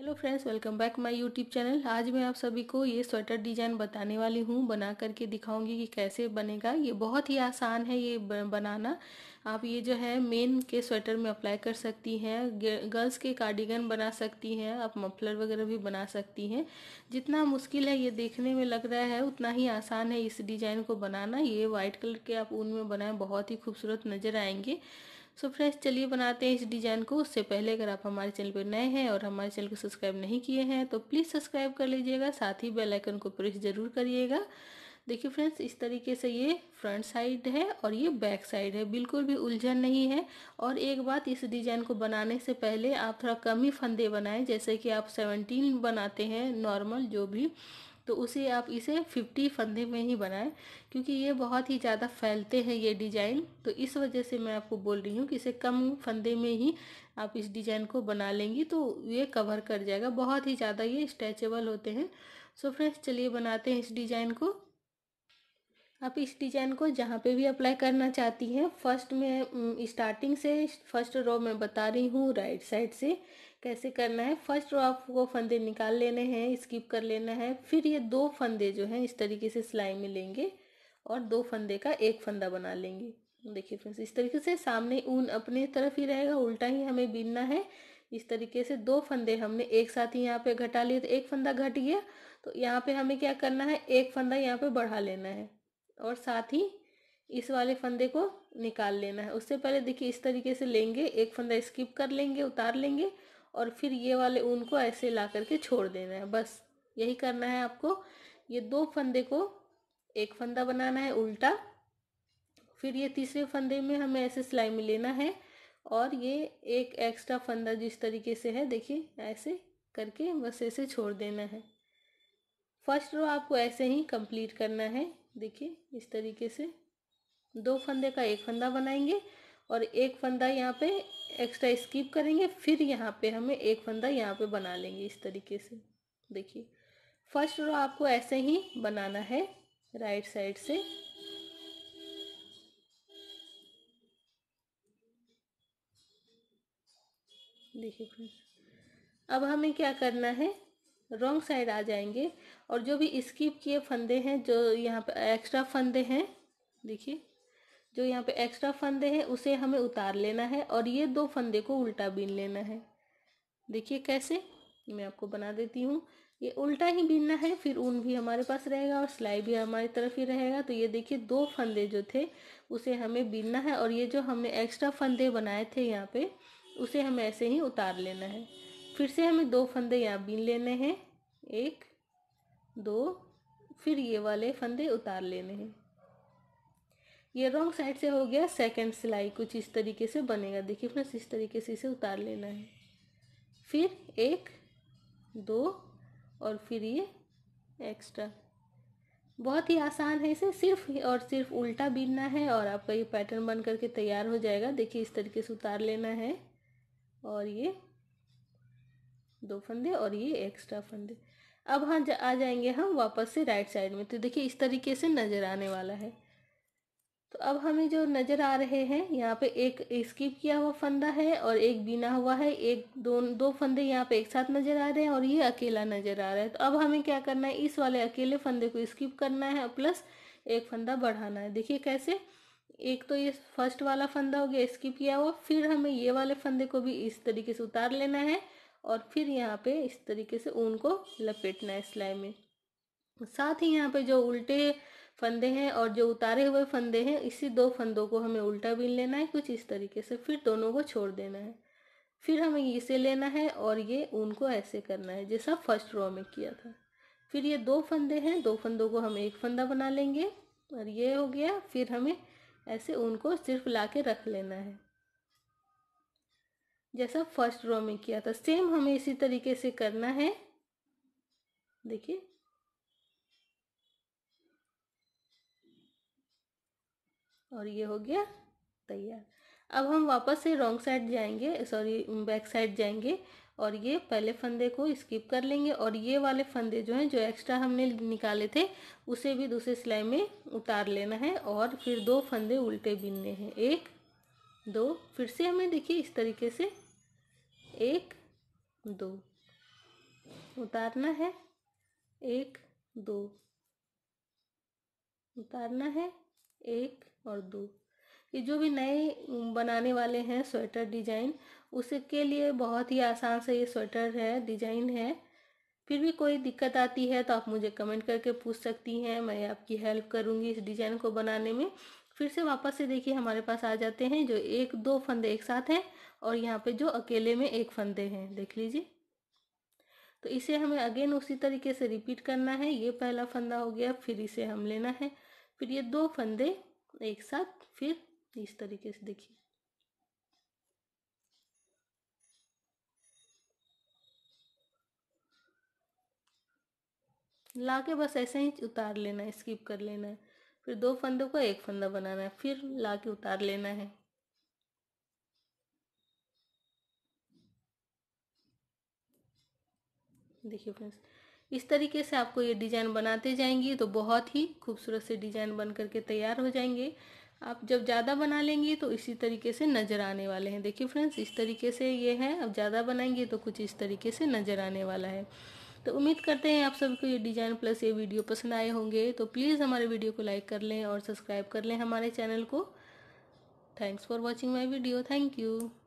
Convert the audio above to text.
hello friends welcome back my YouTube channel आज मैं आप सभी को ये स्वेटर डिज़ाइन बताने वाली हूँ बना करके दिखाऊंगी कि कैसे बनेगा ये बहुत ही आसान है ये बनाना आप ये जो है मेन के स्वेटर में अप्लाई कर सकती हैं गर्ल्स के कार्डिगन बना सकती हैं आप मफलर वगैरह भी बना सकती हैं जितना मुश्किल है ये देखने में लग रहा है उतना ही आसान है इस डिज़ाइन को बनाना ये वाइट कलर के आप ऊन में बनाएं बहुत ही खूबसूरत नज़र आएंगे सो फ्रेंड्स चलिए बनाते हैं इस डिज़ाइन को उससे पहले अगर आप हमारे चैनल पर नए हैं और हमारे चैनल को सब्सक्राइब नहीं किए हैं तो प्लीज़ सब्सक्राइब कर लीजिएगा साथ ही बेल आइकन को प्रेस ज़रूर करिएगा देखिए फ्रेंड्स इस तरीके से ये फ्रंट साइड है और ये बैक साइड है बिल्कुल भी उलझन नहीं है और एक बात इस डिज़ाइन को बनाने से पहले आप थोड़ा कम ही फंदे बनाएं जैसे कि आप सेवनटीन बनाते हैं नॉर्मल जो भी तो उसे आप इसे फिफ्टी फंदे में ही बनाएं क्योंकि ये बहुत ही ज़्यादा फैलते हैं ये डिजाइन तो इस वजह से मैं आपको बोल रही हूँ कि इसे कम फंदे में ही आप इस डिजाइन को बना लेंगी तो ये कवर कर जाएगा बहुत ही ज़्यादा ये स्ट्रेचेबल होते हैं सो फ्रेंड्स चलिए बनाते हैं इस डिजाइन को आप इस डिजाइन को जहाँ पे भी अप्लाई करना चाहती हैं फर्स्ट में स्टार्टिंग से फर्स्ट रो में बता रही हूँ राइट साइड से कैसे करना है फर्स्ट रो आपको फंदे निकाल लेने हैं स्किप कर लेना है फिर ये दो फंदे जो हैं इस तरीके से सिलाई में लेंगे और दो फंदे का एक फंदा बना लेंगे देखिए फ्रेंड्स इस तरीके से सामने ऊन अपने तरफ ही रहेगा उल्टा ही हमें बीनना है इस तरीके से दो फंदे हमने एक साथ ही यहाँ पे घटा लिए तो एक फंदा घट गया तो यहाँ पे हमें क्या करना है एक फंदा यहाँ पे बढ़ा लेना है और साथ ही इस वाले फंदे को निकाल लेना है उससे पहले देखिए इस तरीके से लेंगे एक फंदा स्किप कर लेंगे उतार लेंगे और फिर ये वाले ऊन को ऐसे ला करके छोड़ देना है बस यही करना है आपको ये दो फंदे को एक फंदा बनाना है उल्टा फिर ये तीसरे फंदे में हमें ऐसे सिलाई में लेना है और ये एक एक्स्ट्रा फंदा जिस तरीके से है देखिए ऐसे करके बस ऐसे छोड़ देना है फर्स्ट रो आपको ऐसे ही कंप्लीट करना है देखिए इस तरीके से दो फंदे का एक फंदा बनाएंगे और एक फंदा यहाँ पे एक्स्ट्रा स्कीप करेंगे फिर यहाँ पे हमें एक फंदा यहाँ पे बना लेंगे इस तरीके से देखिए फर्स्ट रो आपको ऐसे ही बनाना है राइट साइड से देखिए फ्रेंड्स अब हमें क्या करना है रॉन्ग साइड आ जाएंगे और जो भी स्किप किए फंदे हैं जो यहाँ पे एक्स्ट्रा फंदे हैं देखिए जो यहाँ पे एक्स्ट्रा फंदे हैं उसे हमें उतार लेना है और ये दो फंदे को उल्टा बीन लेना है देखिए कैसे मैं आपको बना देती हूँ ये उल्टा ही बीनना है फिर ऊन भी हमारे पास रहेगा और सिलाई भी हमारी तरफ ही रहेगा तो ये देखिए दो फंदे जो थे उसे हमें बीनना है और ये जो हमने एक्स्ट्रा फंदे बनाए थे यहाँ पे उसे हमें ऐसे ही उतार लेना है फिर से हमें दो फंदे यहाँ बीन लेने हैं एक दो फिर ये वाले फंदे उतार लेने हैं ये रॉन्ग साइड से हो गया सेकंड सिलाई कुछ इस तरीके से बनेगा देखिए फ्रेंड्स इस तरीके से इसे उतार लेना है फिर एक दो और फिर ये एक्स्ट्रा बहुत ही आसान है इसे सिर्फ और सिर्फ उल्टा बीनना है और आपका ये पैटर्न बन करके तैयार हो जाएगा देखिए इस तरीके से उतार लेना है और ये दो फंदे और ये एक्स्ट्रा फंदे अब हाँ जा, आ जाएंगे हम वापस से राइट साइड में तो देखिए इस तरीके से नज़र आने वाला है तो अब हमें जो नज़र आ रहे हैं यहाँ पे एक स्किप किया हुआ फंदा है और एक बिना हुआ है एक दो दो फंदे यहाँ पे एक साथ नज़र आ रहे हैं और ये अकेला नज़र आ रहा है तो अब हमें क्या करना है इस वाले अकेले फंदे को स्किप करना है प्लस एक फंदा बढ़ाना है देखिए कैसे एक तो ये फर्स्ट वाला फंदा हो गया स्किप किया हुआ फिर हमें ये वाले फंदे को भी इस तरीके से उतार लेना है और फिर यहाँ पे इस तरीके से ऊन को लपेटना है सिलाई में साथ ही यहाँ पे जो उल्टे फंदे हैं और जो उतारे हुए फंदे हैं इसी दो फंदों को हमें उल्टा बीन लेना है कुछ इस तरीके से फिर दोनों को छोड़ देना है फिर हमें इसे लेना है और ये ऊन को ऐसे करना है जैसा फर्स्ट रो में किया था फिर ये दो फंदे हैं दो फंदों को हम एक फंदा बना लेंगे और ये हो गया फिर हमें ऐसे ऊन को सिर्फ ला के रख लेना है जैसा फर्स्ट रो में किया था सेम हमें इसी तरीके से करना है देखिए और ये हो गया तैयार अब हम वापस से रॉन्ग साइड जाएंगे सॉरी बैक साइड जाएंगे और ये पहले फंदे को स्किप कर लेंगे और ये वाले फंदे जो हैं जो एक्स्ट्रा हमने निकाले थे उसे भी दूसरे सिलाई में उतार लेना है और फिर दो फंदे उल्टे बिनने हैं एक दो फिर से हमें देखिए इस तरीके से एक दो उतारना है एक दो उतारना है एक और दो ये जो भी नए बनाने वाले हैं स्वेटर डिजाइन उसके लिए बहुत ही आसान से ये स्वेटर है डिजाइन है फिर भी कोई दिक्कत आती है तो आप मुझे कमेंट करके पूछ सकती हैं मैं आपकी हेल्प करूँगी इस डिजाइन को बनाने में फिर से वापस से देखिए हमारे पास आ जाते हैं जो एक दो फंदे एक साथ हैं और यहाँ पे जो अकेले में एक फंदे हैं देख लीजिए तो इसे हमें अगेन उसी तरीके से रिपीट करना है ये पहला फंदा हो गया फिर इसे हम लेना है फिर ये दो फंदे एक साथ फिर इस तरीके से देखिए ला के बस ऐसे ही उतार लेना है स्किप कर लेना है फिर दो फंदों को एक फंदा बनाना है फिर ला के उतार लेना है देखिए फ्रेंड्स इस तरीके से आपको ये डिज़ाइन बनाते जाएंगी तो बहुत ही खूबसूरत से डिज़ाइन बन करके तैयार हो जाएंगे आप जब ज़्यादा बना लेंगी तो इसी तरीके से नज़र आने वाले हैं देखिए फ्रेंड्स इस तरीके से ये है अब ज़्यादा बनाएंगे तो कुछ इस तरीके से नज़र आने वाला है तो उम्मीद करते हैं आप सबको ये डिज़ाइन प्लस ये वीडियो पसंद आए होंगे तो प्लीज़ हमारे वीडियो को लाइक कर लें और सब्सक्राइब कर लें हमारे चैनल को thanks for watching my video thank you